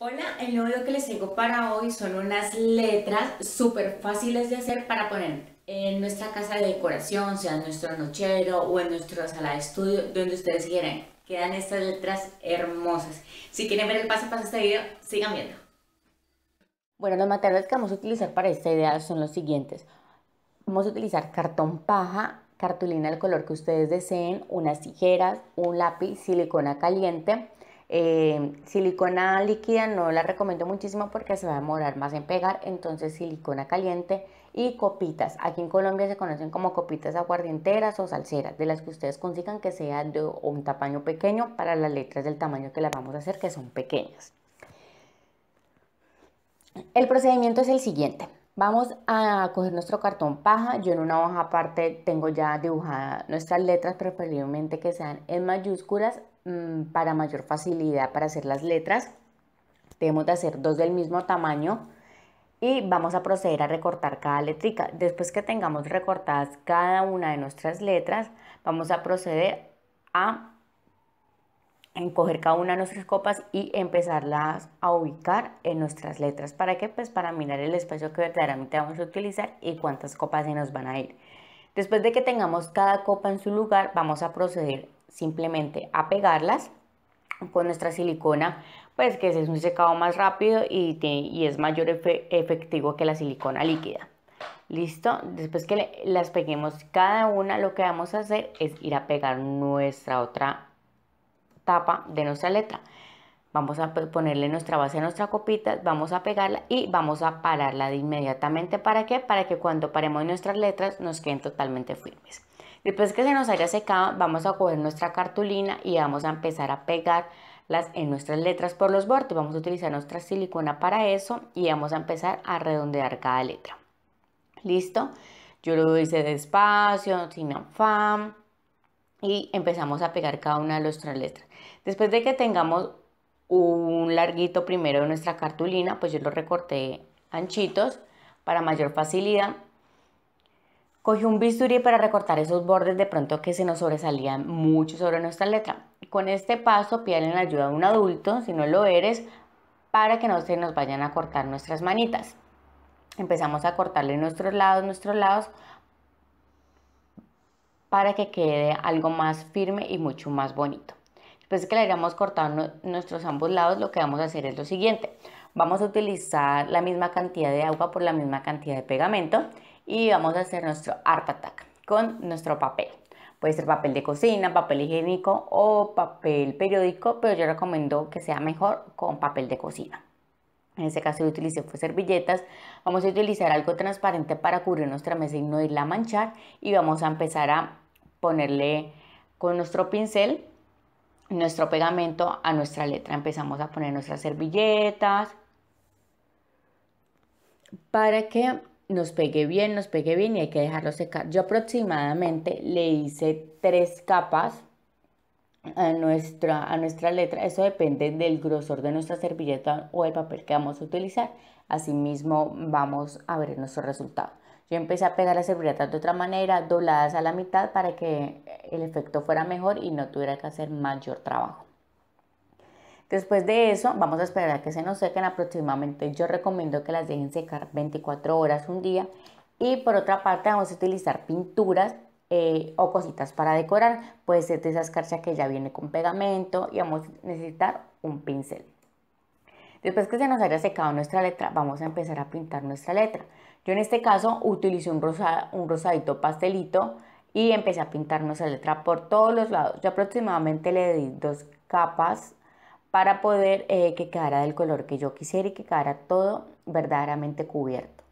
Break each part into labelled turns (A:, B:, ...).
A: Hola, el nuevo video que les tengo para hoy son unas letras súper fáciles de hacer para poner en nuestra casa de decoración, sea en nuestro nochero o en nuestra sala de estudio, donde ustedes quieran. Quedan estas letras hermosas. Si quieren ver el paso a paso de este video, sigan viendo. Bueno, los materiales que vamos a utilizar para esta idea son los siguientes. Vamos a utilizar cartón paja, cartulina del color que ustedes deseen, unas tijeras, un lápiz, silicona caliente, eh, silicona líquida no la recomiendo muchísimo porque se va a demorar más en pegar, entonces silicona caliente y copitas. Aquí en Colombia se conocen como copitas aguardienteras o salseras, de las que ustedes consigan que sean de un tamaño pequeño para las letras del tamaño que las vamos a hacer, que son pequeñas. El procedimiento es el siguiente. Vamos a coger nuestro cartón paja. Yo en una hoja aparte tengo ya dibujada nuestras letras, preferiblemente que sean en mayúsculas. Mm, para mayor facilidad para hacer las letras. Debemos de hacer dos del mismo tamaño y vamos a proceder a recortar cada letrica. Después que tengamos recortadas cada una de nuestras letras, vamos a proceder a encoger cada una de nuestras copas y empezarlas a ubicar en nuestras letras. ¿Para qué? Pues para mirar el espacio que verdaderamente vamos a utilizar y cuántas copas se nos van a ir. Después de que tengamos cada copa en su lugar, vamos a proceder simplemente a pegarlas con nuestra silicona, pues que es un secado más rápido y, es mayor efectivo que la silicona líquida. Listo, después que las peguemos cada una, lo que vamos a hacer es ir a pegar nuestra otra tapa de nuestra letra. Vamos a ponerle nuestra base a nuestra copita, vamos a pegarla y vamos a pararla de inmediatamente. ¿Para qué? Para que cuando paremos nuestras letras nos queden totalmente firmes. Después que se nos haya secado, vamos a coger nuestra cartulina y vamos a empezar a pegar las, en nuestras letras por los bordes. Vamos a utilizar nuestra silicona para eso y vamos a empezar a redondear cada letra. ¿Listo? Yo lo hice despacio, sin afán. Y empezamos a pegar cada una de nuestras letras. Después de que tengamos un larguito primero de nuestra cartulina, pues yo lo recorté anchitos para mayor facilidad Cogí un bisturí para recortar esos bordes de pronto que se nos sobresalían mucho sobre nuestra letra. Con este paso piden la ayuda de un adulto, si no lo eres, para que no se nos vayan a cortar nuestras manitas. Empezamos a cortarle nuestros lados, nuestros lados, para que quede algo más firme y mucho más bonito. Después de que le hayamos cortado nuestros ambos lados, lo que vamos a hacer es lo siguiente. Vamos a utilizar la misma cantidad de agua por la misma cantidad de pegamento y vamos a hacer nuestro art con nuestro papel. Puede ser papel de cocina, papel higiénico o papel periódico, pero yo recomiendo que sea mejor con papel de cocina. En este caso yo utilicé servilletas. Vamos a utilizar algo transparente para cubrir nuestra mesa y no irla a manchar. Y vamos a empezar a ponerle con nuestro pincel nuestro pegamento a nuestra letra. Empezamos a poner nuestras servilletas para que nos pegue bien, nos pegue bien y hay que dejarlo secar. Yo aproximadamente le hice tres capas a nuestra, a nuestra letra. Eso depende del grosor de nuestra servilleta o el papel que vamos a utilizar. Asimismo, vamos a ver nuestro resultado. Yo empecé a pegar las servilletas de otra manera, dobladas a la mitad para que el efecto fuera mejor y no tuviera que hacer mayor trabajo. Después de eso, vamos a esperar a que se nos sequen aproximadamente. Yo recomiendo que las dejen secar 24 horas un día. Y por otra parte, vamos a utilizar pinturas eh, o cositas para decorar. Puede ser de esa escarcha que ya viene con pegamento y vamos a necesitar un pincel. Después que se nos haya secado nuestra letra, vamos a empezar a pintar nuestra letra. Yo en este caso utilicé un, rosa, un rosadito pastelito y empecé a pintar nuestra letra por todos los lados. Yo aproximadamente le di dos capas para poder eh, que quedara del color que yo quisiera y que quedara todo verdaderamente cubierto.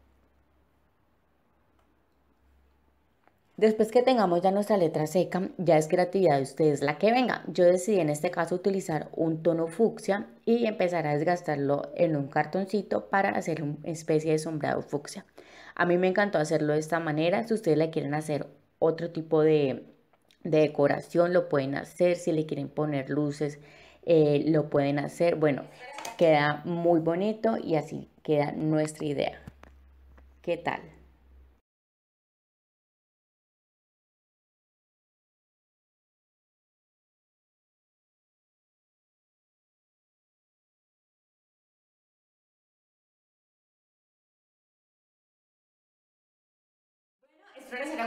A: Después que tengamos ya nuestra letra seca, ya es creatividad de ustedes la que venga. Yo decidí en este caso utilizar un tono fucsia y empezar a desgastarlo en un cartoncito para hacer una especie de sombreado fucsia. A mí me encantó hacerlo de esta manera. Si ustedes le quieren hacer otro tipo de, decoración, lo pueden hacer. Si le quieren poner luces, eh, lo pueden hacer. Bueno, queda muy bonito y así queda nuestra idea. ¿Qué tal?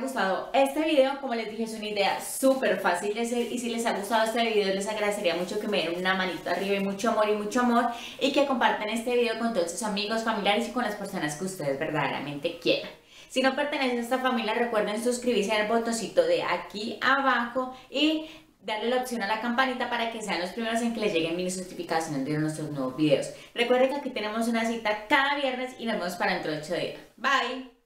A: gustado este video. Como les dije, es una idea súper fácil de hacer. Y si les ha gustado este video, les agradecería mucho que me den una manito arriba y mucho amor y mucho amor. Y que compartan este video con todos sus amigos, familiares y con las personas que ustedes verdaderamente quieran. Si no pertenecen a esta familia, recuerden suscribirse al botoncito de aquí abajo y darle la opción a la campanita para que sean los primeros en que les lleguen mis notificaciones de nuestros nuevos videos. Recuerden que aquí tenemos una cita cada viernes y nos vemos para dentro de 8 días. Bye.